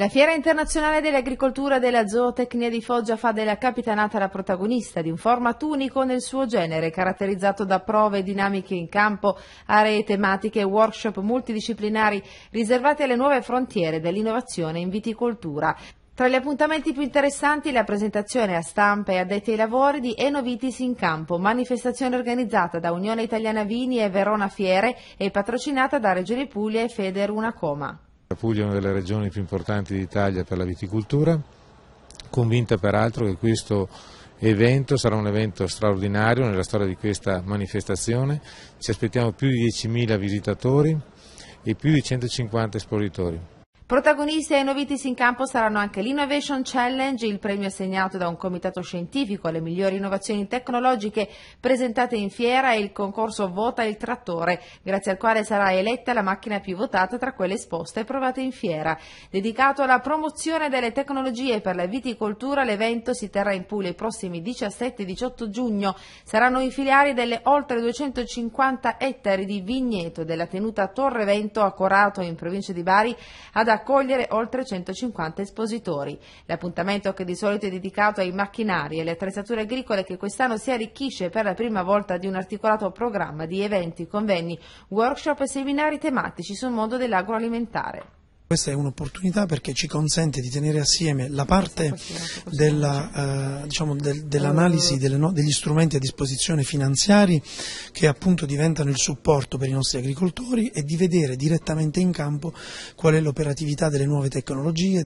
La Fiera Internazionale dell'Agricoltura e della Zootecnia di Foggia fa della capitanata la protagonista di un format unico nel suo genere, caratterizzato da prove dinamiche in campo, aree tematiche e workshop multidisciplinari riservati alle nuove frontiere dell'innovazione in viticoltura. Tra gli appuntamenti più interessanti la presentazione a stampa e addetti ai lavori di Enovitis in campo, manifestazione organizzata da Unione Italiana Vini e Verona Fiere e patrocinata da Regione Puglia e Federuna Coma. La Puglia è una delle regioni più importanti d'Italia per la viticoltura, convinta peraltro che questo evento sarà un evento straordinario nella storia di questa manifestazione, ci aspettiamo più di 10.000 visitatori e più di 150 espositori. Protagonisti e innovitici in campo saranno anche l'Innovation Challenge, il premio assegnato da un comitato scientifico alle migliori innovazioni tecnologiche presentate in fiera e il concorso Vota il trattore, grazie al quale sarà eletta la macchina più votata tra quelle esposte e provate in fiera. Dedicato alla promozione delle tecnologie per la viticoltura, l'evento si terrà in Puglia i prossimi 17-18 giugno. Saranno i filiari delle oltre 250 ettari di vigneto della tenuta Torre Vento a Corato in provincia di Bari ad accogliere oltre 150 espositori. L'appuntamento che di solito è dedicato ai macchinari e alle attrezzature agricole che quest'anno si arricchisce per la prima volta di un articolato programma di eventi, convegni, workshop e seminari tematici sul mondo dell'agroalimentare. Questa è un'opportunità perché ci consente di tenere assieme la parte della, eh, diciamo del, dell'analisi degli strumenti a disposizione finanziari che appunto diventano il supporto per i nostri agricoltori e di vedere direttamente in campo qual è l'operatività delle nuove tecnologie.